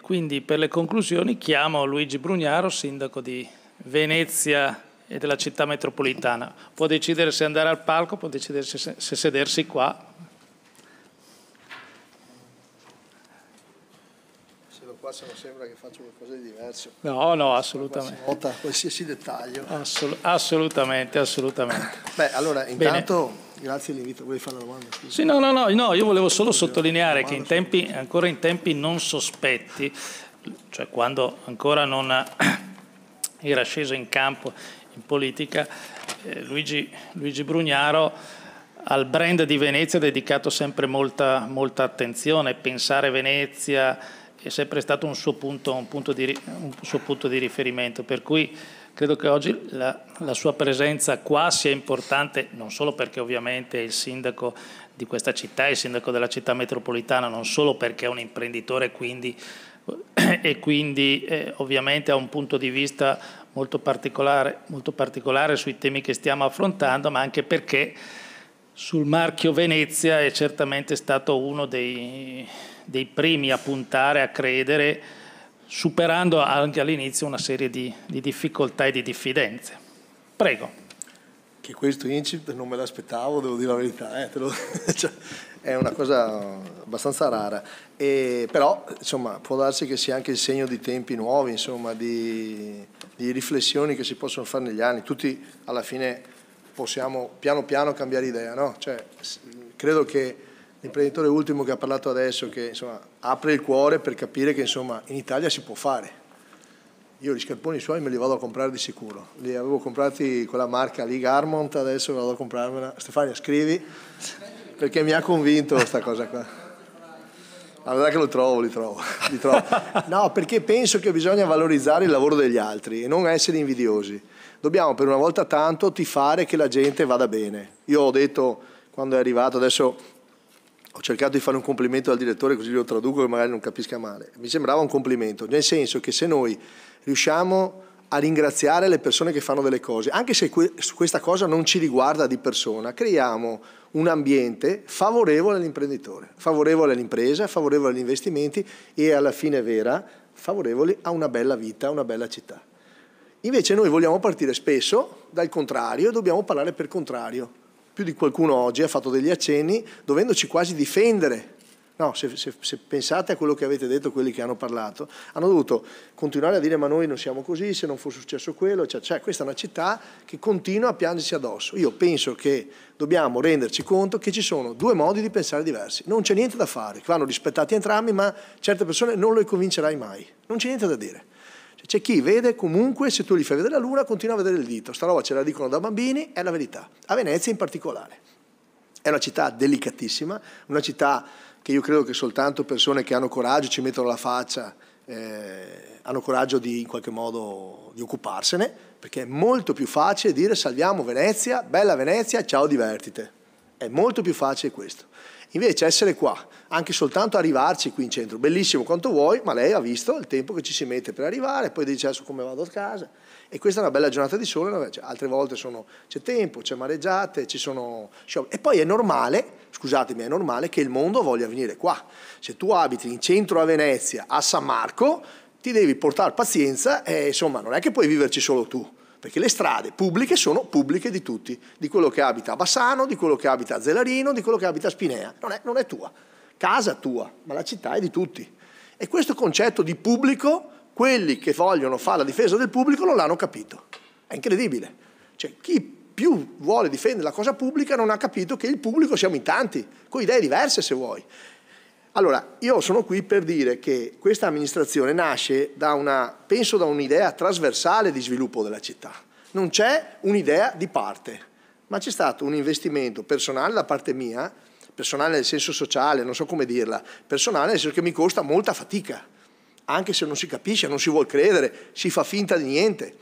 quindi per le conclusioni chiamo Luigi Brugnaro, sindaco di Venezia e della città metropolitana. Può decidere se andare al palco, può decidere se, se sedersi qua. Siedo qua se non sembra che faccio qualcosa di diverso. No, no, assolutamente. Nota qualsiasi dettaglio. Assolut assolutamente, assolutamente. Beh, allora intanto... Bene. Grazie all'invito. volevi fare la domanda? Sì, no, no, no, no, io volevo solo sottolineare che in tempi, ancora in tempi non sospetti, cioè quando ancora non era sceso in campo in politica, eh, Luigi, Luigi, Brugnaro al brand di Venezia ha dedicato sempre molta, molta attenzione, pensare Venezia è sempre stato un suo punto, un punto, di, un suo punto di riferimento, per cui Credo che oggi la, la, sua presenza qua sia importante non solo perché ovviamente è il sindaco di questa città, è il sindaco della città metropolitana, non solo perché è un imprenditore quindi, e quindi eh, ovviamente ha un punto di vista molto particolare, molto particolare sui temi che stiamo affrontando, ma anche perché sul marchio Venezia è certamente stato uno dei, dei primi a puntare, a credere superando anche all'inizio una serie di, di difficoltà e di diffidenze. Prego. Che questo incipit non me l'aspettavo, devo dire la verità, eh, lo... cioè, è una cosa abbastanza rara, e, però insomma, può darsi che sia anche il segno di tempi nuovi, insomma, di, di riflessioni che si possono fare negli anni. Tutti alla fine possiamo piano piano cambiare idea, no? cioè, credo che l'imprenditore ultimo che ha parlato adesso, che insomma, apre il cuore per capire che insomma, in Italia si può fare. Io gli scarponi suoi me li vado a comprare di sicuro. Li avevo comprati con la marca lì Garmont, adesso vado a comprarmela. Stefania, scrivi perché mi ha convinto questa cosa qua. Allora che lo trovo, li trovo, li trovo. No, perché penso che bisogna valorizzare il lavoro degli altri e non essere invidiosi. Dobbiamo per una volta tanto tifare che la gente vada bene. Io ho detto quando è arrivato, adesso ho cercato di fare un complimento al direttore così lo traduco che magari non capisca male. Mi sembrava un complimento, nel senso che se noi riusciamo a ringraziare le persone che fanno delle cose, anche se questa cosa non ci riguarda di persona, creiamo un ambiente favorevole all'imprenditore, favorevole all'impresa, favorevole agli investimenti e alla fine vera, favorevoli a una bella vita, a una bella città. Invece noi vogliamo partire spesso dal contrario e dobbiamo parlare per contrario più di qualcuno oggi ha fatto degli accenni dovendoci quasi difendere. No, se, se, se, pensate a quello che avete detto quelli che hanno parlato, hanno dovuto continuare a dire ma noi non siamo così, se non fosse successo quello, cioè, cioè questa è una città che continua a piangersi addosso. Io penso che dobbiamo renderci conto che ci sono due modi di pensare diversi, non c'è niente da fare, vanno rispettati entrambi, ma certe persone non le convincerai mai, non c'è niente da dire c'è chi vede comunque, se tu gli fai vedere la luna, continua a vedere il dito. Sta roba ce la dicono da bambini, è la verità. A Venezia in particolare. È una città delicatissima, una città che io credo che soltanto persone che hanno coraggio, ci mettono la faccia, eh, hanno coraggio di in qualche modo di occuparsene, perché è molto più facile dire salviamo Venezia, bella Venezia, ciao divertite. È molto più facile questo. Invece essere qua, anche soltanto arrivarci qui in centro, bellissimo quanto vuoi, ma lei ha visto il tempo che ci si mette per arrivare, poi dice adesso come vado a casa. E questa è una bella giornata di sole, cioè, altre volte sono, c'è tempo, c'è mareggiate, ci sono scioperi. E poi è normale, scusatemi, è normale che il mondo voglia venire qua. Se tu abiti in centro a Venezia, a San Marco, ti devi portare pazienza e insomma non è che puoi viverci solo tu perché le strade pubbliche sono pubbliche di tutti, di quello che abita a Bassano, di quello che abita a Zelarino, di quello che abita a Spinea, non è, non è tua, casa tua, ma la città è di tutti. E questo concetto di pubblico, quelli che vogliono fare la difesa del pubblico non l'hanno capito, è incredibile. Cioè, chi più vuole difendere la cosa pubblica non ha capito che il pubblico siamo in tanti, con idee diverse se vuoi. Allora, io sono qui per dire che questa amministrazione nasce da una, penso da un'idea trasversale di sviluppo della città. Non c'è un'idea di parte, ma c'è stato un investimento personale da parte mia, personale nel senso sociale, non so come dirla, personale nel senso che mi costa molta fatica, anche se non si capisce, non si vuol credere, si fa finta di niente.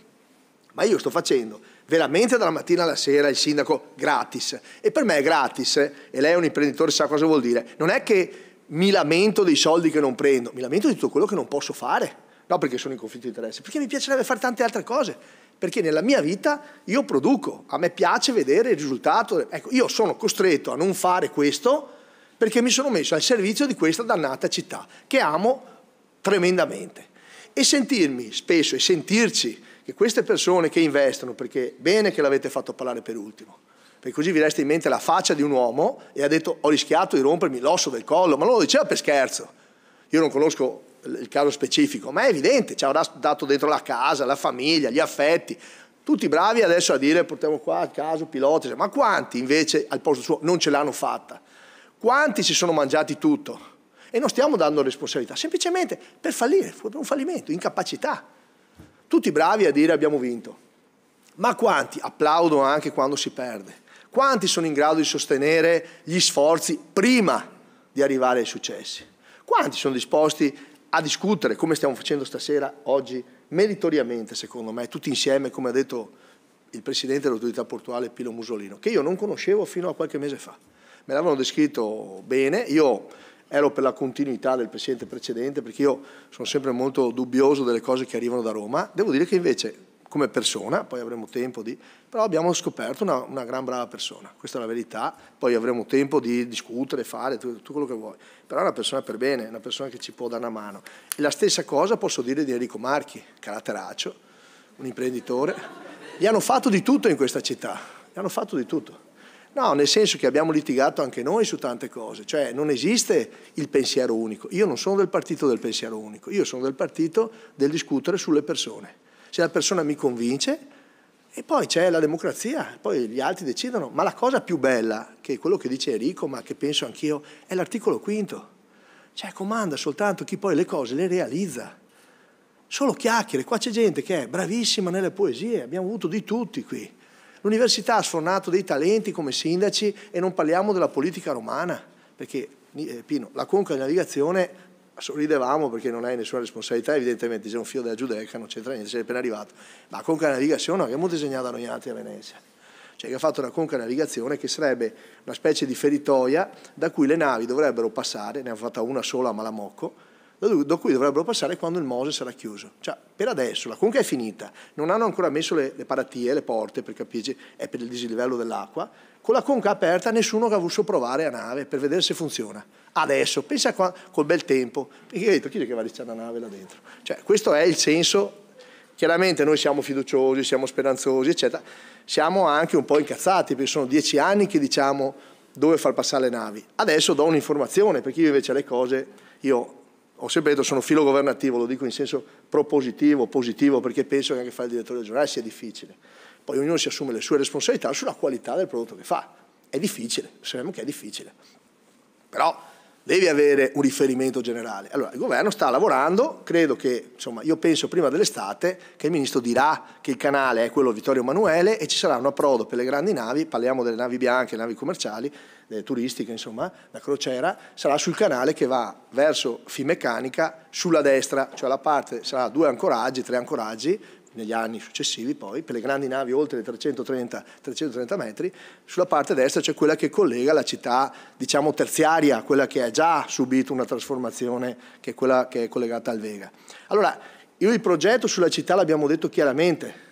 Ma io sto facendo veramente dalla mattina alla sera il sindaco gratis. E per me è gratis, eh, e lei è un imprenditore sa cosa vuol dire, non è che mi lamento dei soldi che non prendo, mi lamento di tutto quello che non posso fare, no perché sono in conflitto di interesse, perché mi piacerebbe fare tante altre cose, perché nella mia vita io produco, a me piace vedere il risultato, ecco, io sono costretto a non fare questo perché mi sono messo al servizio di questa dannata città che amo tremendamente e sentirmi spesso e sentirci che queste persone che investono, perché bene che l'avete fatto parlare per ultimo, perché così vi resta in mente la faccia di un uomo e ha detto ho rischiato di rompermi l'osso del collo, ma non lo diceva per scherzo. Io non conosco il caso specifico, ma è evidente, ci avrà dato dentro la casa, la famiglia, gli affetti. Tutti bravi adesso a dire portiamo qua a caso piloti, ma quanti invece al posto suo non ce l'hanno fatta? Quanti si sono mangiati tutto? E non stiamo dando responsabilità, semplicemente per fallire, per un fallimento, incapacità. Tutti bravi a dire abbiamo vinto, ma quanti applaudono anche quando si perde? Quanti sono in grado di sostenere gli sforzi prima di arrivare ai successi? Quanti sono disposti a discutere, come stiamo facendo stasera, oggi, meritoriamente, secondo me, tutti insieme, come ha detto il presidente dell'autorità portuale Pilo Musolino, che io non conoscevo fino a qualche mese fa. Me l'avevano descritto bene, io ero per la continuità del presidente precedente perché io sono sempre molto dubbioso delle cose che arrivano da Roma. Devo dire che invece come persona, poi avremo tempo di... però abbiamo scoperto una, una gran brava persona, questa è la verità, poi avremo tempo di discutere, fare tutto quello che vuoi, però è una persona per bene, una persona che ci può dare una mano. E la stessa cosa posso dire di Enrico Marchi, caratteraccio, un imprenditore, gli hanno fatto di tutto in questa città, gli hanno fatto di tutto. No, nel senso che abbiamo litigato anche noi su tante cose, cioè non esiste il pensiero unico. Io non sono del partito del pensiero unico, io sono del partito del discutere sulle persone se cioè, la persona mi convince, e poi c'è la democrazia, poi gli altri decidono. Ma la cosa più bella, che è quello che dice Enrico, ma che penso anch'io, è l'articolo quinto. Cioè comanda soltanto chi poi le cose le realizza. Solo chiacchiere, qua c'è gente che è bravissima nelle poesie, abbiamo avuto di tutti qui. L'università ha sfornato dei talenti come sindaci e non parliamo della politica romana, perché eh, Pino, la conca di navigazione sorridevamo perché non hai nessuna responsabilità, evidentemente sei un figlio della Giudecca, non c'entra niente, sei appena arrivato, ma conca navigazione abbiamo disegnato noi altri a Venezia. Cioè che ha fatto una conca navigazione che sarebbe una specie di feritoia da cui le navi dovrebbero passare, ne ha fatta una sola a Malamocco, da cui dovrebbero passare quando il Mose sarà chiuso. Cioè, per adesso la conca è finita, non hanno ancora messo le, le paratie, le porte, per capirci, è per il dislivello dell'acqua. Con la conca aperta nessuno ha voluto provare a nave per vedere se funziona. Adesso, pensa qua, col bel tempo, perché detto, chi è che va a ricciare la nave là dentro? Cioè, questo è il senso. Chiaramente noi siamo fiduciosi, siamo speranzosi, eccetera. Siamo anche un po' incazzati, perché sono dieci anni che diciamo dove far passare le navi. Adesso do un'informazione, perché io invece le cose, io ho sempre detto sono filo governativo, lo dico in senso propositivo, positivo, perché penso che anche fare il direttore del sia difficile. Poi ognuno si assume le sue responsabilità sulla qualità del prodotto che fa. È difficile, sappiamo che è difficile. Però devi avere un riferimento generale. Allora, il governo sta lavorando, credo che, insomma, io penso prima dell'estate che il ministro dirà che il canale è quello Vittorio Emanuele e ci sarà un approdo per le grandi navi, parliamo delle navi bianche, le navi commerciali, eh, turistiche, insomma, la crociera, sarà sul canale che va verso Fimecanica sulla destra, cioè la parte sarà due ancoraggi, tre ancoraggi, negli anni successivi poi, per le grandi navi oltre i 330, 330 metri, sulla parte destra c'è quella che collega la città, diciamo, terziaria, quella che ha già subito una trasformazione, che è quella che è collegata al Vega. Allora, io il progetto sulla città l'abbiamo detto chiaramente,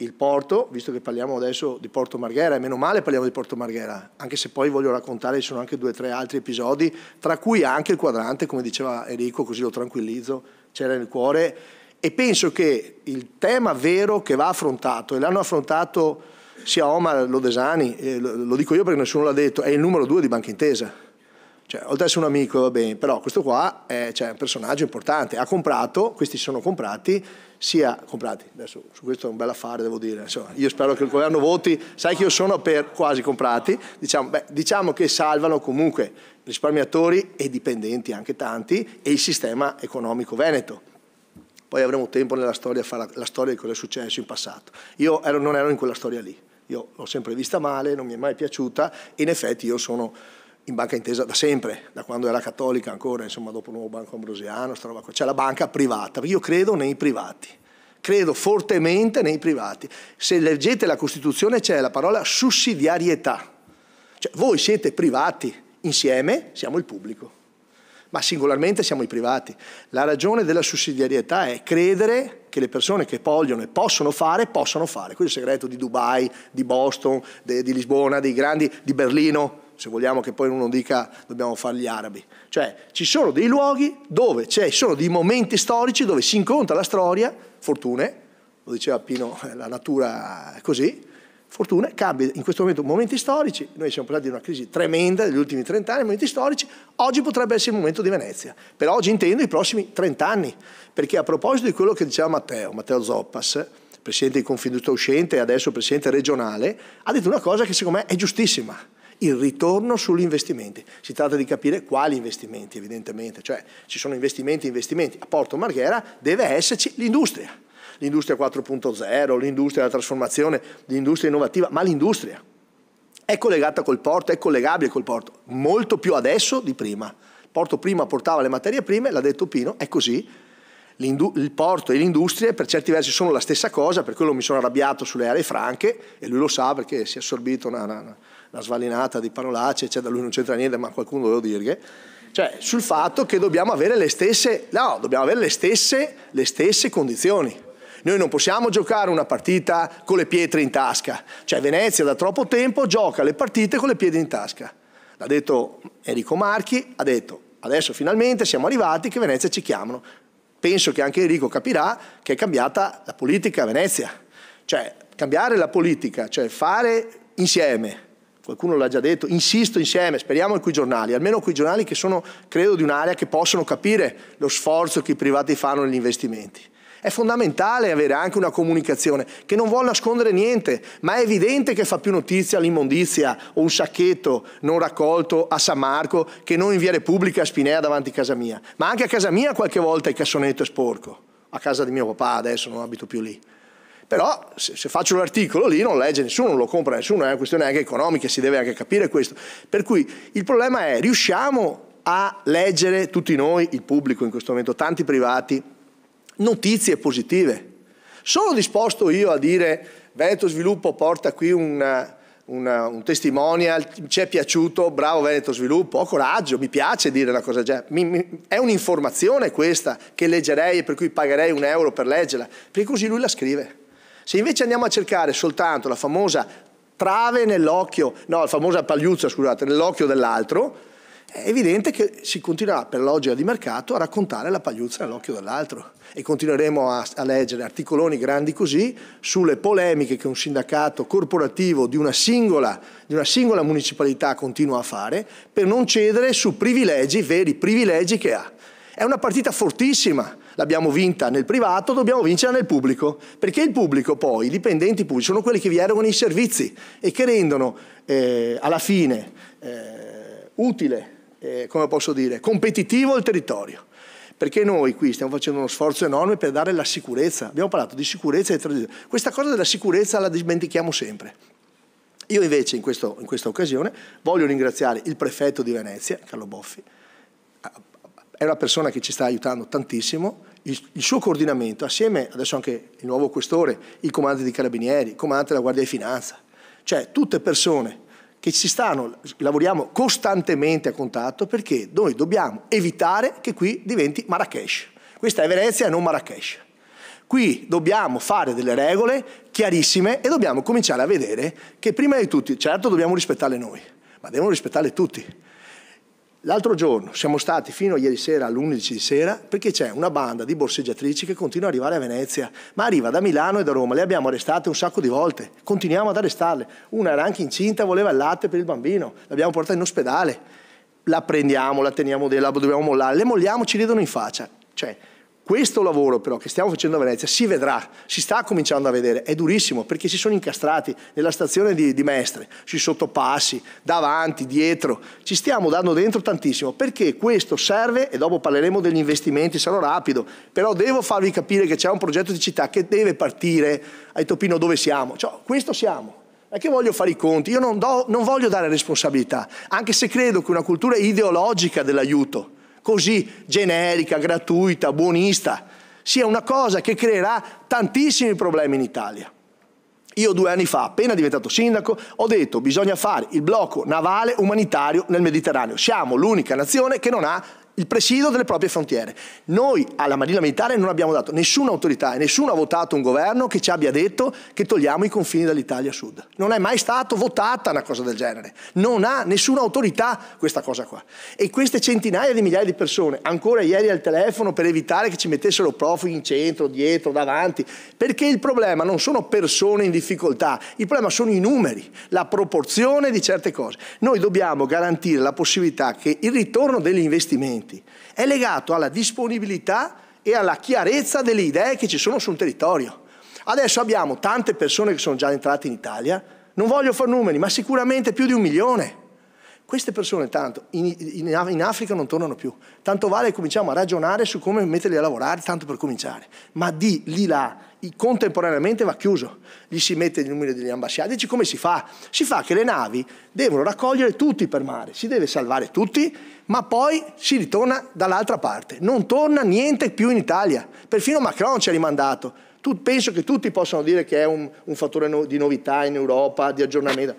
il porto, visto che parliamo adesso di Porto Marghera, e meno male parliamo di Porto Marghera, anche se poi voglio raccontare, ci sono anche due o tre altri episodi, tra cui anche il quadrante, come diceva Enrico, così lo tranquillizzo, c'era nel cuore, e penso che il tema vero che va affrontato, e l'hanno affrontato sia Omar Lodesani, eh, lo dico io perché nessuno l'ha detto, è il numero due di Banca Intesa cioè, oltre ad essere un amico, va bene, però questo qua eh, è cioè, un personaggio importante. Ha comprato, questi si sono comprati, sia comprati. Adesso su questo è un bel affare, devo dire. Insomma, io spero che il governo voti. Sai che io sono per quasi comprati. Diciamo, beh, diciamo che salvano comunque risparmiatori e dipendenti, anche tanti, e il sistema economico veneto. Poi avremo tempo nella storia a fare la, la, storia di cosa è successo in passato. Io ero, non ero in quella storia lì. Io l'ho sempre vista male, non mi è mai piaciuta, in effetti io sono in banca intesa da sempre, da quando era cattolica ancora, insomma dopo il nuovo banco ambrosiano, c'è la banca privata, io credo nei privati, credo fortemente nei privati. Se leggete la Costituzione c'è la parola sussidiarietà, cioè voi siete privati, insieme siamo il pubblico, ma singolarmente siamo i privati. La ragione della sussidiarietà è credere che le persone che vogliono e possono fare, possono fare. Questo è il segreto di Dubai, di Boston, di Lisbona, dei grandi, di Berlino, se vogliamo che poi uno dica dobbiamo fare gli arabi. Cioè ci sono dei luoghi dove ci sono dei momenti storici dove si incontra la storia, fortune, lo diceva Pino, eh, la natura è così, fortune, cambia in questo momento momenti storici, noi siamo passati da una crisi tremenda degli ultimi 30 anni, momenti storici, oggi potrebbe essere il momento di Venezia, però oggi intendo i prossimi 30 anni, perché a proposito di quello che diceva Matteo, Matteo Zoppas, presidente di Confindustria uscente e adesso presidente regionale, ha detto una cosa che secondo me è giustissima il ritorno sugli investimenti. Si tratta di capire quali investimenti, evidentemente, cioè ci sono investimenti e investimenti. A Porto Marghera deve esserci l'industria, l'industria 4.0, l'industria della trasformazione, l'industria innovativa, ma l'industria è collegata col porto, è collegabile col porto, molto più adesso di prima. Il porto prima portava le materie prime, l'ha detto Pino, è così, il porto e l'industria per certi versi sono la stessa cosa, per quello mi sono arrabbiato sulle aree franche e lui lo sa perché si è assorbito una, una, una svalinata di parolacce, cioè da lui non c'entra niente, ma qualcuno doveva dirgli, Cioè, sul fatto che dobbiamo avere le stesse, no, dobbiamo avere le stesse, le stesse condizioni. Noi non possiamo giocare una partita con le pietre in tasca. Cioè Venezia da troppo tempo gioca le partite con le pietre in tasca. L'ha detto Enrico Marchi, ha detto adesso finalmente siamo arrivati che Venezia ci chiamano. Penso che anche Enrico capirà che è cambiata la politica a Venezia. Cioè cambiare la politica, cioè fare insieme, qualcuno l'ha già detto, insisto insieme, speriamo in quei giornali, almeno quei giornali che sono, credo, di un'area che possono capire lo sforzo che i privati fanno negli investimenti. È fondamentale avere anche una comunicazione che non vuole nascondere niente, ma è evidente che fa più notizia l'immondizia o un sacchetto non raccolto a San Marco che non in via Repubblica a Spinea davanti a casa mia. Ma anche a casa mia qualche volta il cassonetto è sporco, a casa di mio papà adesso non abito più lì. Però se, se faccio l'articolo lì non legge nessuno, non lo compra nessuno, è una questione anche economica, si deve anche capire questo. Per cui il problema è riusciamo a leggere tutti noi, il pubblico in questo momento, tanti privati, notizie positive. Sono disposto io a dire Veneto Sviluppo porta qui una, una, un testimonial, ci è piaciuto, bravo Veneto Sviluppo, ho coraggio, mi piace dire una cosa già. Mi, mi, è un'informazione questa che leggerei e per cui pagherei un euro per leggerla, perché così lui la scrive. Se invece andiamo a cercare soltanto la famosa trave nell'occhio, no, la famosa pagliuzza, scusate, nell'occhio dell'altro, è evidente che si continuerà per logica di mercato a raccontare la pagliuzza nell'occhio dell'altro e continueremo a, a, leggere articoloni grandi così sulle polemiche che un sindacato corporativo di una, singola, di una singola municipalità continua a fare per non cedere su privilegi, veri privilegi che ha. È una partita fortissima l'abbiamo vinta nel privato, dobbiamo vincerla nel pubblico, perché il pubblico poi, i dipendenti pubblici, sono quelli che vi erogano i servizi e che rendono eh, alla fine eh, utile, eh, come posso dire, competitivo il territorio perché noi qui stiamo facendo uno sforzo enorme per dare la sicurezza. Abbiamo parlato di sicurezza e tradizione. Questa cosa della sicurezza la dimentichiamo sempre. Io invece in, questo, in questa occasione voglio ringraziare il prefetto di Venezia, Carlo Boffi, è una persona che ci sta aiutando tantissimo, il, il, suo coordinamento, assieme adesso anche il nuovo questore, il comandante dei carabinieri, il comandante della Guardia di Finanza, cioè tutte persone che ci stanno, lavoriamo costantemente a contatto perché noi dobbiamo evitare che qui diventi Marrakesh. Questa è Venezia e non Marrakesh. Qui dobbiamo fare delle regole chiarissime e dobbiamo cominciare a vedere che prima di tutti, certo dobbiamo rispettarle noi, ma devono rispettarle tutti L'altro giorno siamo stati fino a ieri sera all'11 di sera perché c'è una banda di borseggiatrici che continua ad arrivare a Venezia, ma arriva da Milano e da Roma, le abbiamo arrestate un sacco di volte, continuiamo ad arrestarle. Una era anche incinta, voleva il latte per il bambino, l'abbiamo portata in ospedale, la prendiamo, la teniamo la dobbiamo mollare, le molliamo, ci ridono in faccia. Cioè, questo lavoro però che stiamo facendo a Venezia si vedrà, si sta cominciando a vedere, è durissimo perché si sono incastrati nella stazione di, di Mestre, sui sottopassi, davanti, dietro, ci stiamo dando dentro tantissimo perché questo serve e dopo parleremo degli investimenti, sarò rapido, però devo farvi capire che c'è un progetto di città che deve partire ai Topino dove siamo, cioè, questo siamo. È che voglio fare i conti, io non, do, non voglio dare responsabilità, anche se credo che una cultura ideologica dell'aiuto, così generica, gratuita, buonista, sia una cosa che creerà tantissimi problemi in Italia. Io due anni fa, appena diventato sindaco, ho detto bisogna fare il blocco navale umanitario nel Mediterraneo. Siamo l'unica nazione che non ha il presidio delle proprie frontiere. Noi alla Marina Militare non abbiamo dato nessuna autorità e nessuno ha votato un governo che ci abbia detto che togliamo i confini dall'Italia Sud. Non è mai stata votata una cosa del genere. Non ha nessuna autorità questa cosa qua. E queste centinaia di migliaia di persone, ancora ieri al telefono per evitare che ci mettessero profughi in centro, dietro, davanti, perché il problema non sono persone in difficoltà, il problema sono i numeri, la proporzione di certe cose. Noi dobbiamo garantire la possibilità che il ritorno degli investimenti cambiamenti, è legato alla disponibilità e alla chiarezza delle idee che ci sono sul territorio. Adesso abbiamo tante persone che sono già entrate in Italia, non voglio fare numeri, ma sicuramente più di un milione. Queste persone tanto in, in, in, Africa non tornano più, tanto vale cominciamo a ragionare su come metterli a lavorare, tanto per cominciare, ma di lì là contemporaneamente va chiuso, gli si mette il numero degli ambasciati. Dici come si fa? Si fa che le navi devono raccogliere tutti per mare, si deve salvare tutti, ma poi si ritorna dall'altra parte. Non torna niente più in Italia. Perfino Macron ci ha rimandato. Tu, penso che tutti possano dire che è un, un fattore no, di novità in Europa, di aggiornamento.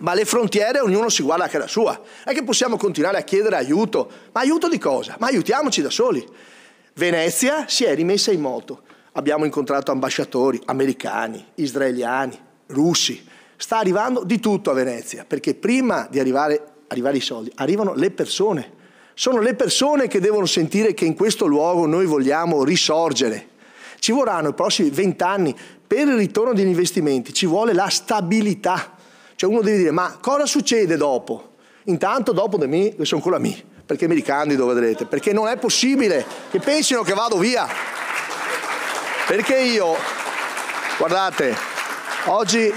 Ma le frontiere ognuno si guarda anche la sua. È che possiamo continuare a chiedere aiuto. Ma aiuto di cosa? Ma aiutiamoci da soli. Venezia si è rimessa in moto Abbiamo incontrato ambasciatori americani, israeliani, russi. Sta arrivando di tutto a Venezia, perché prima di arrivare, arrivare i soldi arrivano le persone. Sono le persone che devono sentire che in questo luogo noi vogliamo risorgere. Ci vorranno i prossimi vent'anni per il ritorno degli investimenti, ci vuole la stabilità. Cioè uno deve dire ma cosa succede dopo? Intanto dopo di me sono con me, perché mi ricandido vedrete, perché non è possibile che pensino che vado via. Perché io, guardate, oggi,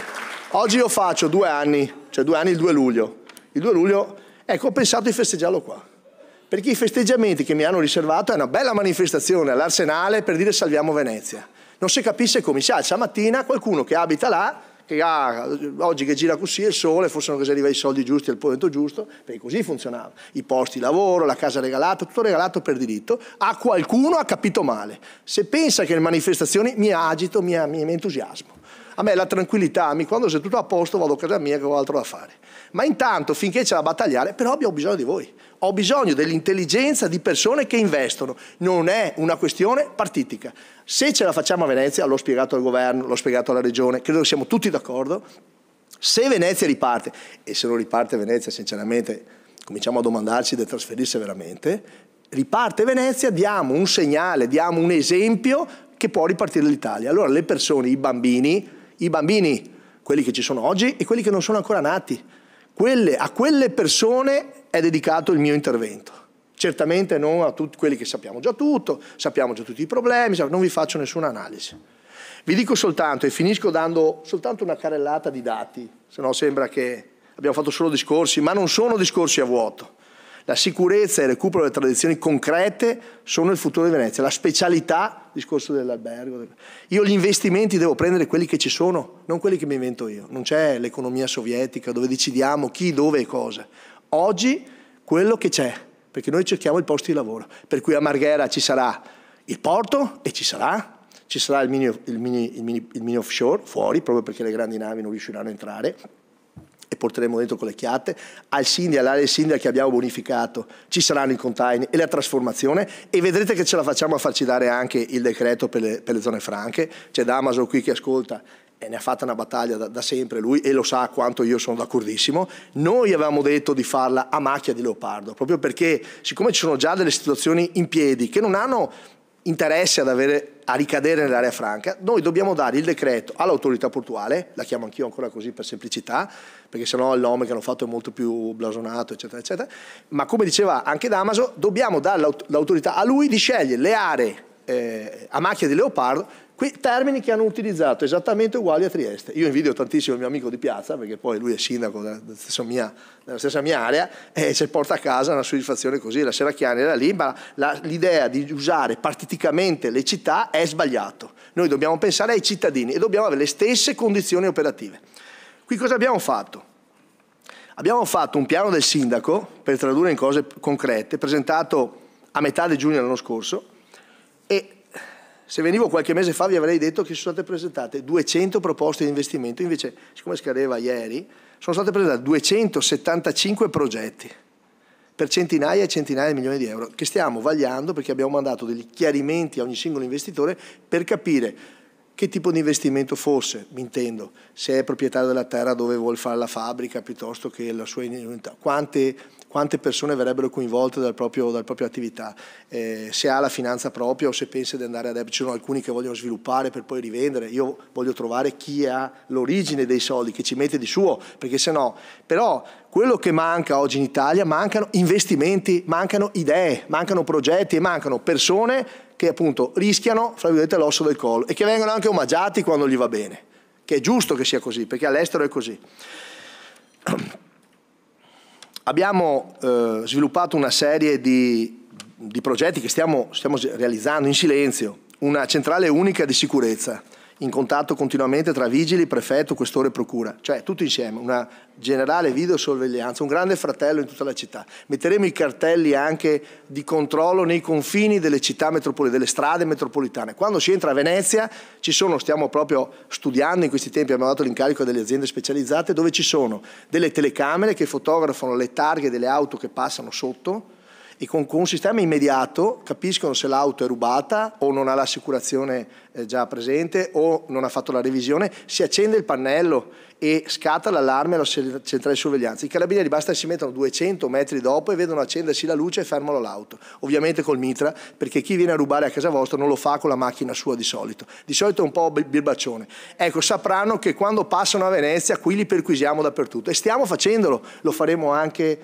oggi io faccio due anni, cioè due anni il 2 luglio. Il 2 luglio, ecco, ho pensato di festeggiarlo qua. Perché i festeggiamenti che mi hanno riservato è una bella manifestazione all'Arsenale per dire salviamo Venezia. Non si capisce come si alza mattina qualcuno che abita là che ha, oggi che gira così il sole, forse non si arriva i soldi giusti al momento giusto, perché così funzionava. I posti di lavoro, la casa regalata, tutto regalato per diritto. A qualcuno ha capito male. Se pensa che le manifestazioni mi agito, mi, mi, entusiasmo. A me la tranquillità, quando sei tutto a posto vado a casa mia che ho altro da fare. Ma intanto finché c'è da battagliare, però abbiamo bisogno di voi ho bisogno dell'intelligenza di persone che investono, non è una questione partitica. Se ce la facciamo a Venezia, l'ho spiegato al governo, l'ho spiegato alla regione, credo che siamo tutti d'accordo, se Venezia riparte, e se non riparte Venezia sinceramente cominciamo a domandarci di trasferirsi veramente, riparte Venezia, diamo un segnale, diamo un esempio che può ripartire l'Italia. Allora le persone, i bambini, i bambini, quelli che ci sono oggi e quelli che non sono ancora nati, quelle, a quelle persone è dedicato il mio intervento. Certamente non a tutti quelli che sappiamo già tutto, sappiamo già tutti i problemi, non vi faccio nessuna analisi. Vi dico soltanto, e finisco dando soltanto una carellata di dati, se no sembra che abbiamo fatto solo discorsi, ma non sono discorsi a vuoto. La sicurezza e il recupero delle tradizioni concrete sono il futuro di Venezia, la specialità, discorso dell'albergo. Io gli investimenti devo prendere quelli che ci sono, non quelli che mi invento io. Non c'è l'economia sovietica dove decidiamo chi, dove e cosa oggi quello che c'è, perché noi cerchiamo il posto di lavoro. Per cui a Marghera ci sarà il porto e ci sarà, ci sarà il mini, il mini, il mini, il mini offshore fuori, proprio perché le grandi navi non riusciranno a entrare e porteremo dentro con le chiatte, al Sindia, all'area Sindia che abbiamo bonificato, ci saranno i container e la trasformazione e vedrete che ce la facciamo a farci dare anche il decreto per le, per le zone franche, c'è Damaso qui che ascolta e ne ha fatta una battaglia da, da, sempre lui e lo sa quanto io sono d'accordissimo, noi avevamo detto di farla a macchia di leopardo, proprio perché siccome ci sono già delle situazioni in piedi che non hanno interesse ad avere, a ricadere nell'area franca, noi dobbiamo dare il decreto all'autorità portuale, la chiamo anch'io ancora così per semplicità, perché sennò il nome che hanno fatto è molto più blasonato, eccetera, eccetera, ma come diceva anche Damaso, dobbiamo dare l'autorità a lui di scegliere le aree eh, a macchia di leopardo Que- termini che hanno utilizzato esattamente uguali a Trieste. Io invidio tantissimo il mio amico di piazza, perché poi lui è sindaco della stessa mia, della stessa mia area, e si porta a casa una soddisfazione così. La Serracchiani era lì, ma la, l'idea di usare partiticamente le città è sbagliato. Noi dobbiamo pensare ai cittadini e dobbiamo avere le stesse condizioni operative. Qui cosa abbiamo fatto? Abbiamo fatto un piano del sindaco, per tradurre in cose concrete, presentato a metà di giugno dell'anno scorso, e se venivo qualche mese fa vi avrei detto che sono state presentate 200 proposte di investimento, invece siccome scadeva ieri sono state presentate 275 progetti per centinaia e centinaia di milioni di euro che stiamo vagliando perché abbiamo mandato degli chiarimenti a ogni singolo investitore per capire che tipo di investimento fosse, mi intendo, se è proprietario della terra dove vuole fare la fabbrica piuttosto che la sua unità, quante, quante persone verrebbero coinvolte dal proprio, dalla propria attività, eh, se ha la finanza propria o se pensa di andare ad ebbe. Ci sono alcuni che vogliono sviluppare per poi rivendere, io voglio trovare chi ha l'origine dei soldi, che ci mette di suo, perché se no, però quello che manca oggi in Italia mancano investimenti, mancano idee, mancano progetti e mancano persone che appunto rischiano, fra virgolette, l'osso del collo e che vengono anche omaggiati quando gli va bene, che è giusto che sia così, perché all'estero è così. Abbiamo eh, sviluppato una serie di, di progetti che stiamo, stiamo realizzando in silenzio, una centrale unica di sicurezza in contatto continuamente tra vigili, prefetto, questore e procura, cioè tutto insieme, una generale videosorveglianza, un grande fratello in tutta la città. Metteremo i cartelli anche di controllo nei confini delle città metropolitane, delle strade metropolitane. Quando si entra a Venezia ci sono, stiamo proprio studiando in questi tempi, abbiamo dato l'incarico a delle aziende specializzate, dove ci sono delle telecamere che fotografano le targhe delle auto che passano sotto, e con, con, un sistema immediato capiscono se l'auto è rubata o non ha l'assicurazione eh, già presente o non ha fatto la revisione, si accende il pannello e scatta l'allarme alla centrale di sorveglianza. I carabinieri basta si mettono 200 metri dopo e vedono accendersi la luce e fermano l'auto. Ovviamente col mitra, perché chi viene a rubare a casa vostra non lo fa con la macchina sua di solito. Di solito è un po' birbaccione. Ecco, sapranno che quando passano a Venezia qui li perquisiamo dappertutto e stiamo facendolo, lo faremo anche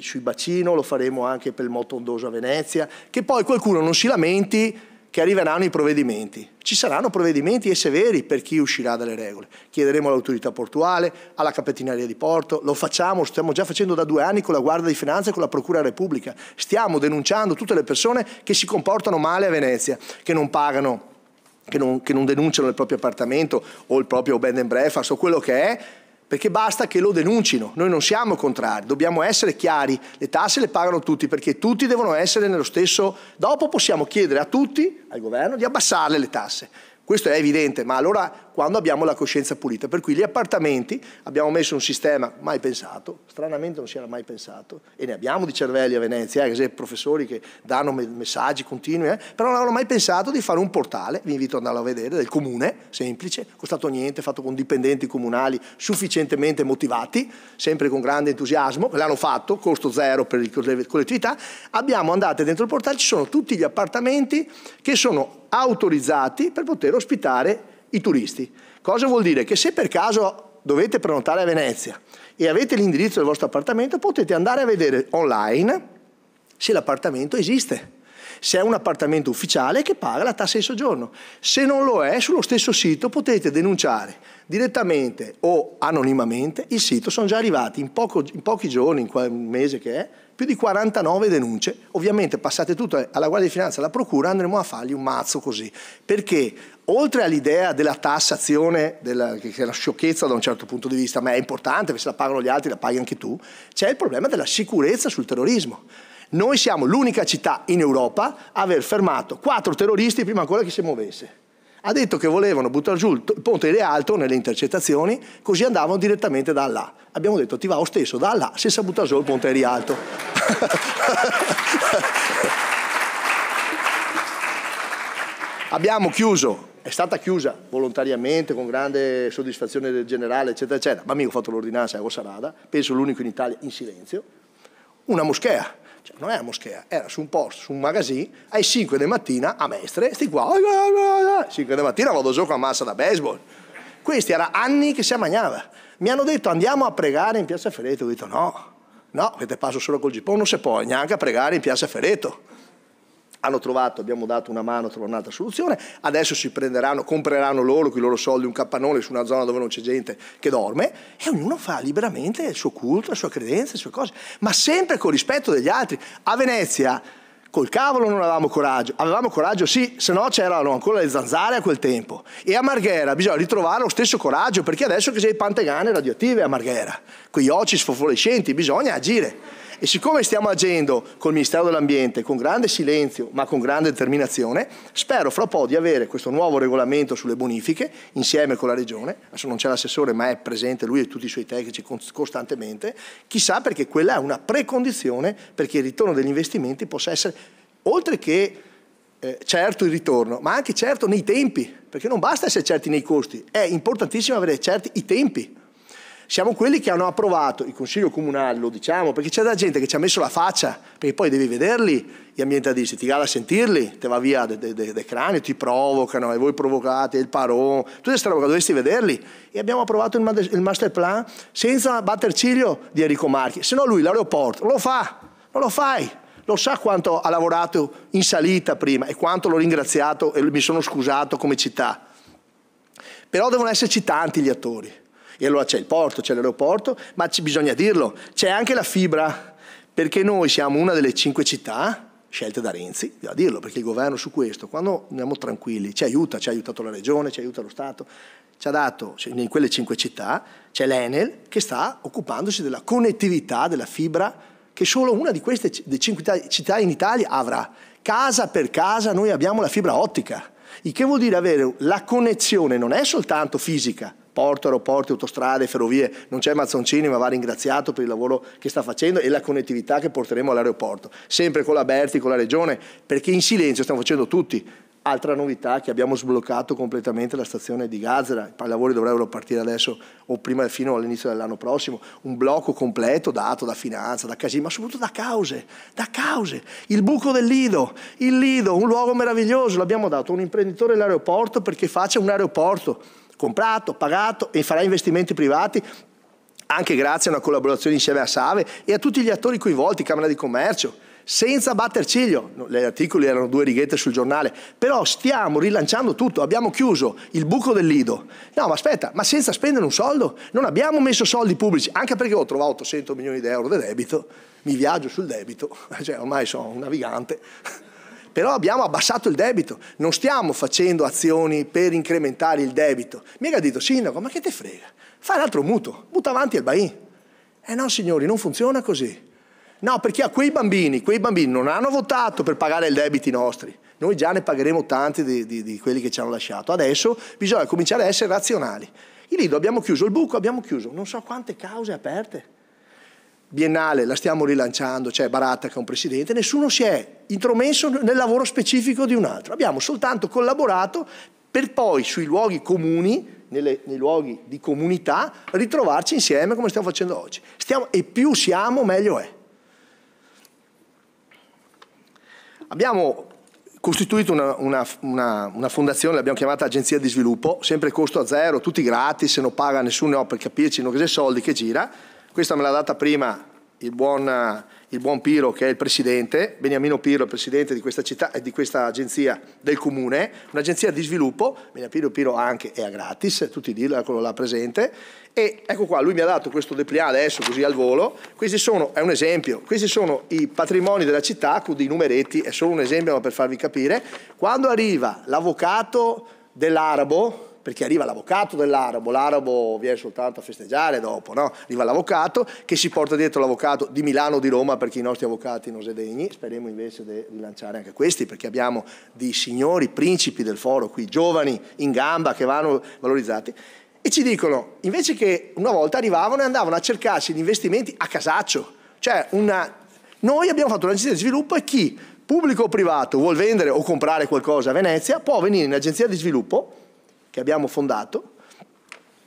sui bacino, lo faremo anche per il moto ondoso a Venezia, che poi qualcuno non si lamenti che arriveranno i provvedimenti. Ci saranno provvedimenti e severi per chi uscirà dalle regole. Chiederemo all'autorità portuale, alla capetineria di porto, lo facciamo, lo stiamo già facendo da due anni con la Guardia di Finanza e con la Procura Repubblica. Stiamo denunciando tutte le persone che si comportano male a Venezia, che non pagano, che non, che non denunciano il proprio appartamento o il proprio bed and breakfast o quello che è, perché basta che lo denuncino, noi non siamo contrari, dobbiamo essere chiari, le tasse le pagano tutti perché tutti devono essere nello stesso, dopo possiamo chiedere a tutti, al governo, di abbassarle le tasse, questo è evidente, ma allora quando abbiamo la coscienza pulita? Per cui gli appartamenti abbiamo messo un sistema mai pensato, stranamente non si era mai pensato, e ne abbiamo di cervelli a Venezia, eh, professori che danno messaggi continui, eh, però non avevano mai pensato di fare un portale, vi invito ad andarlo a vedere, del comune, semplice, costato niente, fatto con dipendenti comunali sufficientemente motivati, sempre con grande entusiasmo, l'hanno fatto, costo zero per le collettività, abbiamo andato dentro il portale, ci sono tutti gli appartamenti che sono autorizzati per poter ospitare i turisti. Cosa vuol dire? Che se per caso dovete prenotare a Venezia e avete l'indirizzo del vostro appartamento, potete andare a vedere online se l'appartamento esiste se è un appartamento ufficiale che paga la tassa di soggiorno. Se non lo è, sullo stesso sito potete denunciare direttamente o anonimamente. Il sito sono già arrivati in, poco, in pochi giorni, in quel mese che è, più di 49 denunce, ovviamente passate tutte alla Guardia di Finanza e alla Procura, andremo a fargli un mazzo così. Perché oltre all'idea della tassazione, della, che è una sciocchezza da un certo punto di vista, ma è importante perché se la pagano gli altri la paghi anche tu, c'è il problema della sicurezza sul terrorismo. Noi siamo l'unica città in Europa a aver fermato quattro terroristi prima ancora che si muovesse ha detto che volevano buttare giù il ponte di Realto nelle intercettazioni, così andavano direttamente da là. Abbiamo detto ti va lo stesso da là senza buttare giù il ponte di Rialto. Abbiamo chiuso, è stata chiusa volontariamente con grande soddisfazione del generale, eccetera, eccetera, ma mi ho fatto l'ordinanza a Sarada, penso l'unico in Italia in silenzio, una moschea cioè, non era moschea, era su un posto, su un magazzino, ai 5 di mattina a Mestre, sti qua, 5 di mattina vado a gioco a massa da baseball. Questi erano anni che si ammagnava. Mi hanno detto andiamo a pregare in piazza Ferreto, ho detto no, no, che te passo solo col gippone, non si può neanche a pregare in piazza Ferreto hanno trovato, abbiamo dato una mano, trovano un'altra soluzione, adesso si prenderanno, compreranno loro con i loro soldi un capannone su una zona dove non c'è gente che dorme e ognuno fa liberamente il suo culto, la sua credenza, le sue cose, ma sempre con rispetto degli altri. A Venezia col cavolo non avevamo coraggio, avevamo coraggio sì, se no c'erano ancora le zanzare a quel tempo e a Marghera bisogna ritrovare lo stesso coraggio perché adesso che c'è i pantegane radioattive a Marghera, quei oci sfosforescenti, bisogna agire. E siccome stiamo agendo col Ministero dell'Ambiente con grande silenzio ma con grande determinazione, spero fra un po' di avere questo nuovo regolamento sulle bonifiche insieme con la Regione, adesso non c'è l'assessore ma è presente lui e tutti i suoi tecnici costantemente, chissà perché quella è una precondizione perché il ritorno degli investimenti possa essere, oltre che eh, certo il ritorno, ma anche certo nei tempi, perché non basta essere certi nei costi, è importantissimo avere certi i tempi siamo quelli che hanno approvato il consiglio comunale, lo diciamo, perché c'è della gente che ci ha messo la faccia, perché poi devi vederli gli ambientalisti, ti gala a sentirli, te va via dai de, de, de crani, ti provocano, e voi provocate, il paron, tutte queste robe, dovresti vederli. E abbiamo approvato il, il master plan senza batter ciglio di Enrico Marchi, se no lui l'aeroporto lo fa, non lo fai, lo sa quanto ha lavorato in salita prima e quanto l'ho ringraziato e mi sono scusato come città. Però devono esserci tanti gli attori e allora c'è il porto, c'è l'aeroporto, ma ci bisogna dirlo, c'è anche la fibra, perché noi siamo una delle cinque città scelte da Renzi, bisogna dirlo, perché il governo su questo, quando andiamo tranquilli, ci aiuta, ci ha aiutato la regione, ci aiuta lo Stato, ci ha dato cioè, in quelle cinque città, c'è l'Enel che sta occupandosi della connettività della fibra che solo una di queste cinque città in Italia avrà. Casa per casa noi abbiamo la fibra ottica, il che vuol dire avere la connessione non è soltanto fisica, porto, aeroporti, autostrade, ferrovie, non c'è Mazzoncini ma va ringraziato per il lavoro che sta facendo e la connettività che porteremo all'aeroporto, sempre con la Berti, con la Regione, perché in silenzio stiamo facendo tutti. Altra novità che abbiamo sbloccato completamente la stazione di Gazzera, i lavori dovrebbero partire adesso o prima fino all'inizio dell'anno prossimo, un blocco completo dato da finanza, da casino, ma soprattutto da cause, da cause. Il buco del Lido, il Lido, un luogo meraviglioso, l'abbiamo dato a un imprenditore dell'aeroporto perché faccia un aeroporto comprato, pagato e farà investimenti privati anche grazie a una collaborazione insieme a Save e a tutti gli attori coinvolti, Camera di Commercio, senza batter ciglio. Gli articoli erano due righette sul giornale, però stiamo rilanciando tutto, abbiamo chiuso il buco del lido. No, ma aspetta, ma senza spendere un soldo? Non abbiamo messo soldi pubblici, anche perché ho trovato 800 milioni di euro di debito, mi viaggio sul debito, cioè ormai sono un navigante però abbiamo abbassato il debito, non stiamo facendo azioni per incrementare il debito. Mi ha detto, sindaco, ma che te frega? Fai l'altro mutuo, butta avanti il BAI. Eh no, signori, non funziona così. No, perché a quei bambini, quei bambini non hanno votato per pagare i debiti nostri. Noi già ne pagheremo tanti di, di, di quelli che ci hanno lasciato. Adesso bisogna cominciare a essere razionali. Il Lido abbiamo chiuso il buco, abbiamo chiuso non so quante cause aperte biennale la stiamo rilanciando, c'è cioè Baratta che è un presidente, nessuno si è intromesso nel lavoro specifico di un altro, abbiamo soltanto collaborato per poi sui luoghi comuni, nelle, nei luoghi di comunità, ritrovarci insieme come stiamo facendo oggi. Stiamo, e più siamo, meglio è. Abbiamo costituito una, una, una, una fondazione, l'abbiamo chiamata Agenzia di Sviluppo, sempre costo a zero, tutti gratis, se non paga nessuno per capirci, non che soldi che gira, questa me l'ha data prima il buon, il buon, Piro, che è il presidente, Beniamino Piro, il presidente di questa, città, e di questa agenzia del comune, un'agenzia di sviluppo, Beniamino Piro anche è a gratis, tutti i deal, eccolo là presente, e ecco qua, lui mi ha dato questo depliant adesso così al volo, questi sono, è un esempio, questi sono i patrimoni della città con dei numeretti, è solo un esempio ma per farvi capire, quando arriva l'avvocato dell'arabo, perché arriva l'avvocato dell'arabo, l'arabo viene soltanto a festeggiare dopo, no? arriva l'avvocato che si porta dietro l'avvocato di Milano o di Roma perché i nostri avvocati non se degni, speriamo invece di rilanciare anche questi perché abbiamo di signori, principi del foro qui, giovani in gamba che vanno valorizzati e ci dicono invece che una volta arrivavano e andavano a cercarsi gli investimenti a casaccio, cioè una... noi abbiamo fatto un'agenzia di sviluppo e chi pubblico o privato vuol vendere o comprare qualcosa a Venezia può venire in agenzia di sviluppo che abbiamo fondato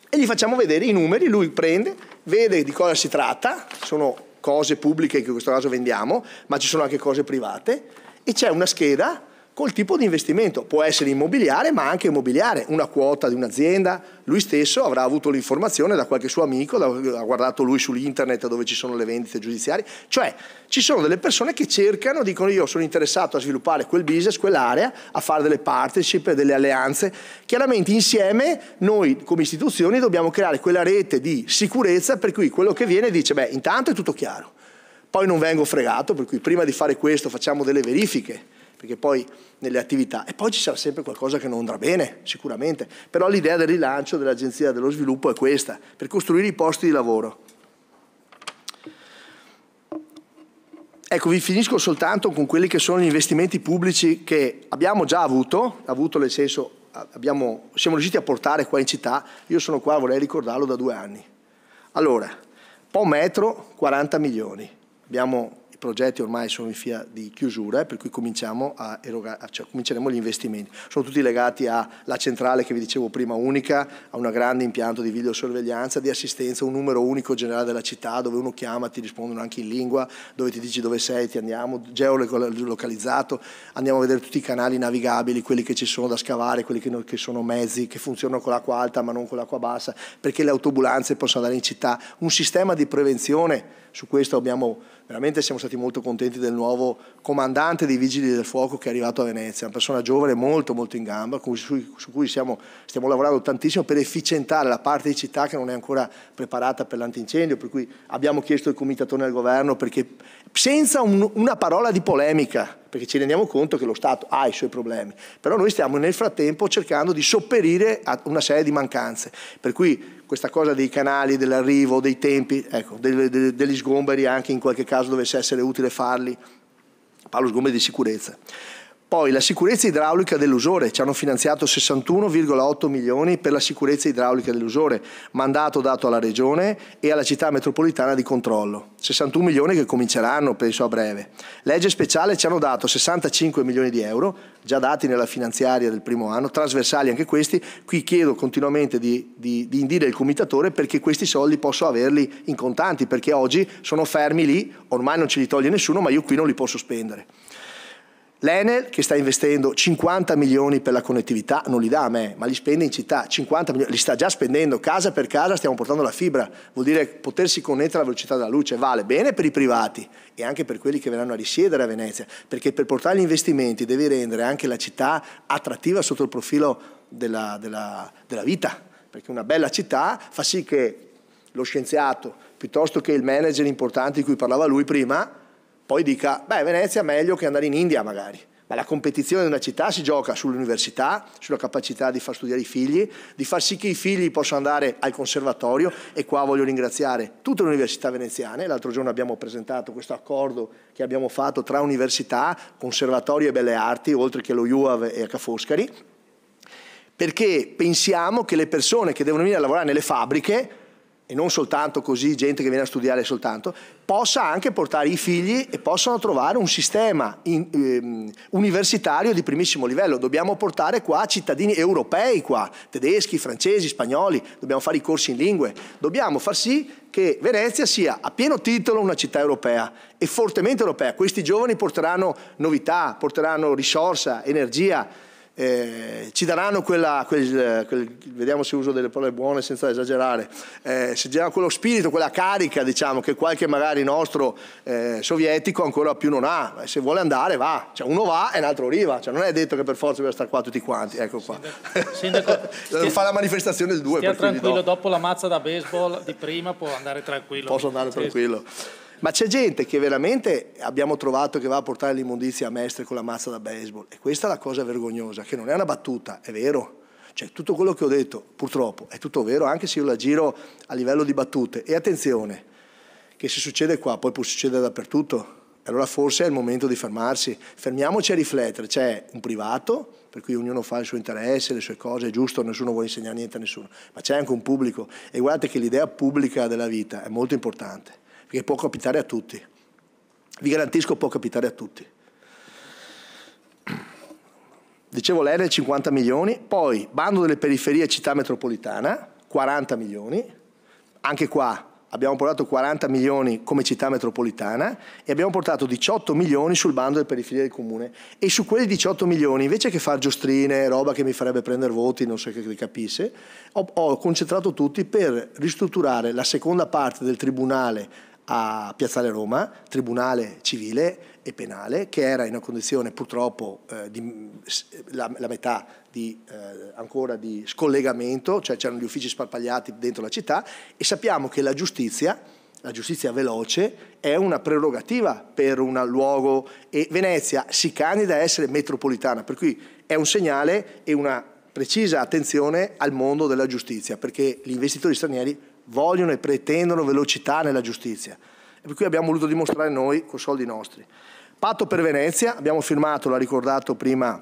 e gli facciamo vedere i numeri, lui prende, vede di cosa si tratta, sono cose pubbliche che in questo caso vendiamo, ma ci sono anche cose private e c'è una scheda col tipo di investimento, può essere immobiliare ma anche immobiliare, una quota di un'azienda, lui stesso avrà avuto l'informazione da qualche suo amico, ha guardato lui su internet dove ci sono le vendite giudiziarie, cioè ci sono delle persone che cercano, dicono io sono interessato a sviluppare quel business, quell'area, a fare delle partnership, delle alleanze, chiaramente insieme noi come istituzioni dobbiamo creare quella rete di sicurezza per cui quello che viene dice beh intanto è tutto chiaro, poi non vengo fregato, per cui prima di fare questo facciamo delle verifiche, perché poi nelle attività. E poi ci sarà sempre qualcosa che non andrà bene, sicuramente. Però l'idea del rilancio dell'Agenzia dello Sviluppo è questa, per costruire i posti di lavoro. Ecco, vi finisco soltanto con quelli che sono gli investimenti pubblici che abbiamo già avuto, avuto nel senso abbiamo, siamo riusciti a portare qua in città, io sono qua, vorrei ricordarlo, da due anni. Allora, Po Metro 40 milioni, abbiamo i progetti ormai sono in via di chiusura, eh, per cui erogare, cioè cominceremo gli investimenti. Sono tutti legati alla centrale che vi dicevo prima unica, a un grande impianto di videosorveglianza, di assistenza, un numero unico generale della città dove uno chiama, ti rispondono anche in lingua, dove ti dici dove sei, ti andiamo, geolocalizzato, andiamo a vedere tutti i canali navigabili, quelli che ci sono da scavare, quelli che, non, che sono mezzi, che funzionano con l'acqua alta ma non con l'acqua bassa, perché le autobulanze possono andare in città. Un sistema di prevenzione, su questo abbiamo veramente siamo stati molto contenti del nuovo comandante dei Vigili del Fuoco che è arrivato a Venezia, una persona giovane molto molto in gamba, su, cui siamo, stiamo lavorando tantissimo per efficientare la parte di città che non è ancora preparata per l'antincendio, per cui abbiamo chiesto il comitatone al governo perché senza un, una parola di polemica, perché ci rendiamo conto che lo Stato ha i suoi problemi, però noi stiamo nel frattempo cercando di sopperire a una serie di mancanze, per cui questa cosa dei canali, dell'arrivo, dei tempi, ecco, delle, degli sgomberi anche in qualche caso dovesse essere utile farli, parlo sgomberi di sicurezza. Poi la sicurezza idraulica dell'usore, ci hanno finanziato 61,8 milioni per la sicurezza idraulica dell'usore, mandato dato alla Regione e alla città metropolitana di controllo. 61 milioni che cominceranno, penso a breve. Legge speciale ci hanno dato 65 milioni di euro, già dati nella finanziaria del primo anno, trasversali anche questi. Qui chiedo continuamente di, di, di indire il comitatore perché questi soldi posso averli in contanti, perché oggi sono fermi lì, ormai non ce li toglie nessuno, ma io qui non li posso spendere. L'Enel che sta investendo 50 milioni per la connettività non li dà a me, ma li spende in città, 50 milioni, li sta già spendendo casa per casa, stiamo portando la fibra, vuol dire potersi connettere alla velocità della luce, vale bene per i privati e anche per quelli che verranno a risiedere a Venezia, perché per portare gli investimenti devi rendere anche la città attrattiva sotto il profilo della, della, della vita, perché una bella città fa sì che lo scienziato, piuttosto che il manager importante di cui parlava lui prima, poi dica, beh, Venezia è meglio che andare in India magari. Ma la competizione di una città si gioca sull'università, sulla capacità di far studiare i figli, di far sì che i figli possano andare al conservatorio e qua voglio ringraziare tutte le università veneziane. L'altro giorno abbiamo presentato questo accordo che abbiamo fatto tra università, conservatorio e belle arti, oltre che lo UAV e H. Foscari, perché pensiamo che le persone che devono venire a lavorare nelle fabbriche e non soltanto così gente che viene a studiare soltanto, possa anche portare i figli e possano trovare un sistema in, ehm, universitario di primissimo livello. Dobbiamo portare qua cittadini europei, qua, tedeschi, francesi, spagnoli, dobbiamo fare i corsi in lingue, dobbiamo far sì che Venezia sia a pieno titolo una città europea e fortemente europea. Questi giovani porteranno novità, porteranno risorsa, energia eh, ci daranno quella, quel, quel, vediamo se uso delle parole buone senza esagerare, eh, ci daranno quello spirito, quella carica diciamo, che qualche magari nostro eh, sovietico ancora più non ha, se vuole andare va, cioè, uno va e l'altro arriva, cioè, non è detto che per forza dobbiamo stare qua tutti quanti, ecco qua. Sindaco, sindaco fa la manifestazione il 2. Stia tranquillo, dopo la mazza da baseball di prima può andare tranquillo. Posso andare tranquillo. Ma c'è gente che veramente abbiamo trovato che va a portare l'immondizia a Mestre con la mazza da baseball e questa è la cosa vergognosa, che non è una battuta, è vero. Cioè tutto quello che ho detto, purtroppo, è tutto vero, anche se io la giro a livello di battute. E attenzione, che se succede qua, poi può succedere dappertutto. Allora forse è il momento di fermarsi. Fermiamoci a riflettere. C'è un privato, per cui ognuno fa il suo interesse, le sue cose, è giusto, nessuno vuole insegnare niente a nessuno, ma c'è anche un pubblico. E guardate che l'idea pubblica della vita è molto importante perché può capitare a tutti. Vi garantisco può capitare a tutti. Dicevo l'Enel 50 milioni, poi bando delle periferie città metropolitana 40 milioni, anche qua abbiamo portato 40 milioni come città metropolitana e abbiamo portato 18 milioni sul bando delle periferie del comune e su quei 18 milioni invece che far giostrine, roba che mi farebbe prendere voti, non so che li capisse, ho, ho concentrato tutti per ristrutturare la seconda parte del tribunale a Piazzale Roma, Tribunale Civile e Penale, che era in una condizione purtroppo eh, di, la, la, metà di, eh, ancora di scollegamento, cioè c'erano gli uffici sparpagliati dentro la città e sappiamo che la giustizia, la giustizia veloce, è una prerogativa per un luogo e Venezia si candida a essere metropolitana, per cui è un segnale e una precisa attenzione al mondo della giustizia, perché gli investitori stranieri vogliono e pretendono velocità nella giustizia. E qui abbiamo voluto dimostrare noi con soldi nostri. Patto per Venezia, abbiamo firmato, l'ha ricordato prima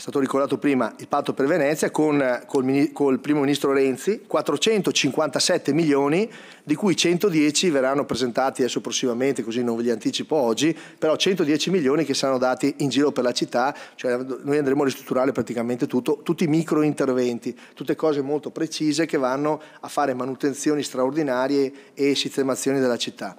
è stato ricordato prima il patto per Venezia con col, col, primo ministro Renzi, 457 milioni, di cui 110 verranno presentati adesso prossimamente, così non ve li anticipo oggi, però 110 milioni che saranno dati in giro per la città, cioè noi andremo a ristrutturare praticamente tutto, tutti i micro interventi, tutte cose molto precise che vanno a fare manutenzioni straordinarie e sistemazioni della città.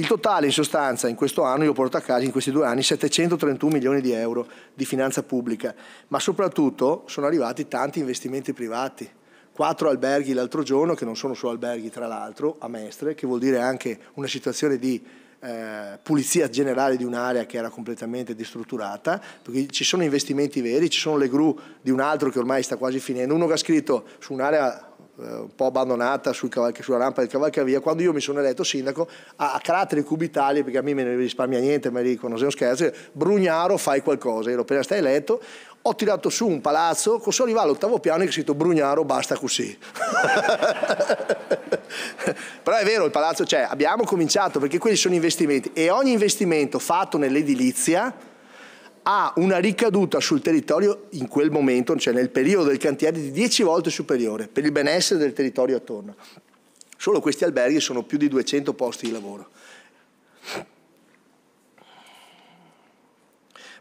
Il totale in sostanza in questo anno, io porto a casa in questi due anni 731 milioni di euro di finanza pubblica, ma soprattutto sono arrivati tanti investimenti privati. Quattro alberghi l'altro giorno, che non sono solo alberghi tra l'altro, a Mestre, che vuol dire anche una situazione di eh, pulizia generale di un'area che era completamente distrutturata, perché ci sono investimenti veri, ci sono le gru di un altro che ormai sta quasi finendo, uno che ha scritto su un'area eh, un po' abbandonata sul cavalca, sulla rampa del cavalcavia, quando io mi sono eletto sindaco, a, a caratteri cubitali, perché a me ne risparmia niente, ma dicono se non scherzo, Brugnaro fai qualcosa, ero appena stai eletto, ho tirato su un palazzo, sono arrivato all'ottavo piano e ho scritto Brugnaro basta così. Però è vero, il palazzo c'è, cioè, abbiamo cominciato perché quelli sono investimenti e ogni investimento fatto nell'edilizia ha una ricaduta sul territorio in quel momento, cioè nel periodo del cantiere, di 10 volte superiore per il benessere del territorio attorno. Solo questi alberghi sono più di 200 posti di lavoro.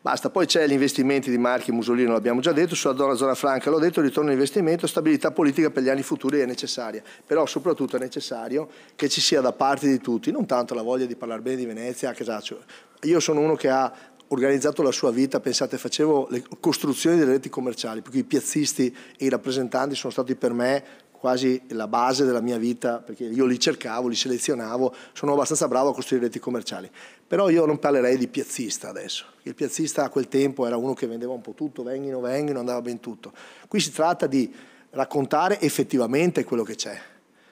Basta, poi c'è gli investimenti di Marchi e Musolino, l'abbiamo già detto, sulla zona, zona franca, l'ho detto, ritorno all'investimento, stabilità politica per gli anni futuri è necessaria, però soprattutto è necessario che ci sia da parte di tutti, non tanto la voglia di parlare bene di Venezia a Casaccio. Io sono uno che ha organizzato la sua vita, pensate, facevo le costruzioni delle reti commerciali, perché i piazzisti e i rappresentanti sono stati per me quasi la base della mia vita, perché io li cercavo, li selezionavo, sono abbastanza bravo a costruire reti commerciali. Però io non parlerei di piazzista adesso. Il piazzista a quel tempo era uno che vendeva un po' tutto, venghino, venghino, andava ben tutto. Qui si tratta di raccontare effettivamente quello che c'è.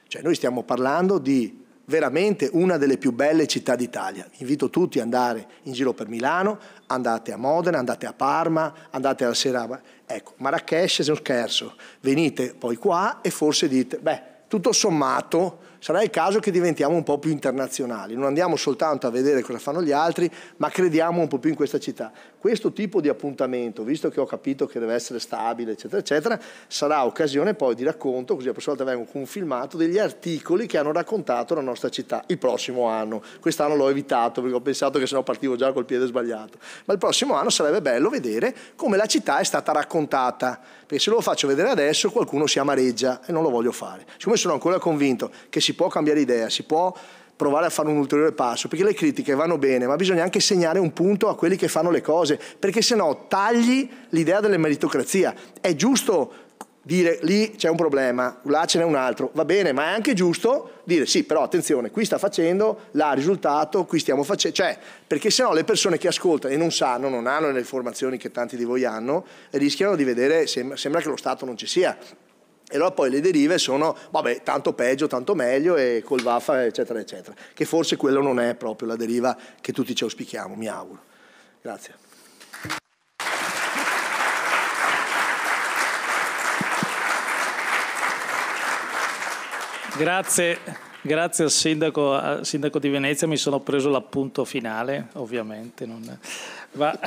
Cioè noi stiamo parlando di veramente una delle più belle città d'Italia. Invito tutti ad andare in giro per Milano, andate a Modena, andate a Parma, andate alla Sera. Ecco, Marrakesh è un scherzo. Venite poi qua e forse dite, beh, tutto sommato sarà il caso che diventiamo un po' più internazionali. Non andiamo soltanto a vedere cosa fanno gli altri, ma crediamo un po' più in questa città questo tipo di appuntamento, visto che ho capito che deve essere stabile, eccetera, eccetera, sarà occasione poi di racconto, così la prossima volta vengo con un filmato, degli articoli che hanno raccontato la nostra città il prossimo anno. Quest'anno l'ho evitato perché ho pensato che sennò partivo già col piede sbagliato. Ma il prossimo anno sarebbe bello vedere come la città è stata raccontata, perché se lo faccio vedere adesso qualcuno si amareggia e non lo voglio fare. Siccome sono ancora convinto che si può cambiare idea, si può provare a fare un ulteriore passo, perché le critiche vanno bene, ma bisogna anche segnare un punto a quelli che fanno le cose, perché se no tagli l'idea della meritocrazia. È giusto dire lì c'è un problema, là ce n'è un altro, va bene, ma è anche giusto dire sì, però attenzione, qui sta facendo, là risultato, qui stiamo facendo, cioè, perché sennò le persone che ascoltano e non sanno, non hanno le informazioni che tanti di voi hanno, rischiano di vedere, sembra, sembra che lo Stato non ci sia. E allora poi le derive sono, vabbè, tanto peggio, tanto meglio e col vaffa, eccetera, eccetera. Che forse quella non è proprio la deriva che tutti ci auspichiamo, mi auguro. Grazie. Grazie Grazie al sindaco, al sindaco, di Venezia, mi sono preso l'appunto finale, ovviamente. Non... Va,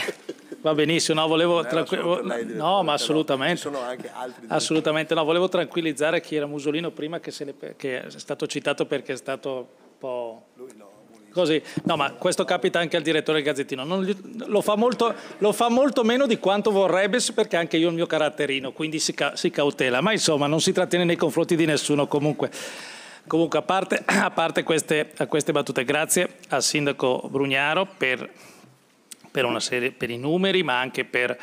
va, benissimo, no, volevo tranqu... no ma assolutamente. assolutamente no, volevo tranquillizzare chi era Musolino prima che, ne... che, è stato citato perché è stato un po'... Così. No, ma questo capita anche al direttore del Gazzettino. Gli... Lo, fa molto... lo, fa molto, meno di quanto vorrebbe perché anche io ho il mio caratterino, quindi si, ca... si cautela. Ma insomma, non si trattiene nei confronti di nessuno comunque. Comunque, a parte, a parte queste, a queste, battute, grazie al sindaco Brugnaro per, per, serie, per i numeri, ma anche per eh,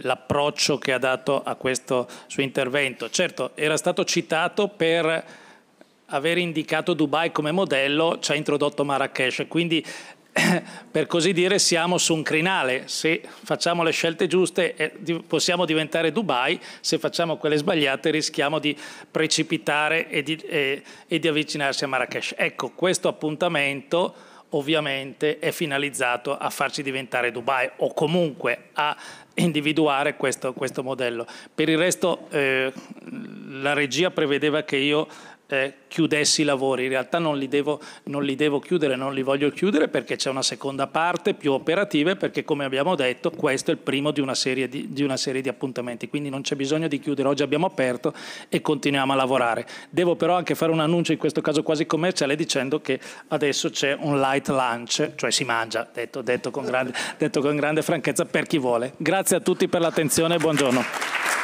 l'approccio che ha dato a questo suo intervento. Certo, era stato citato per aver indicato Dubai come modello ci ha introdotto Marrakesh, quindi per così dire siamo su un crinale, se facciamo le scelte giuste eh, possiamo diventare Dubai, se facciamo quelle sbagliate rischiamo di precipitare e di, e, e di avvicinarsi a Marrakesh. Ecco, questo appuntamento ovviamente è finalizzato a farci diventare Dubai o comunque a individuare questo, questo modello. Per il resto eh, la regia prevedeva che io eh, chiudessi i lavori, in realtà non li, devo, non li, devo, chiudere, non li voglio chiudere perché c'è una seconda parte più operativa perché come abbiamo detto questo è il primo di una, di, di una, serie di, appuntamenti, quindi non c'è bisogno di chiudere, oggi abbiamo aperto e continuiamo a lavorare. Devo però anche fare un annuncio in questo caso quasi commerciale dicendo che adesso c'è un light lunch, cioè si mangia, detto, detto, con, grande, detto con grande franchezza, per chi vuole. Grazie a tutti per l'attenzione e buongiorno.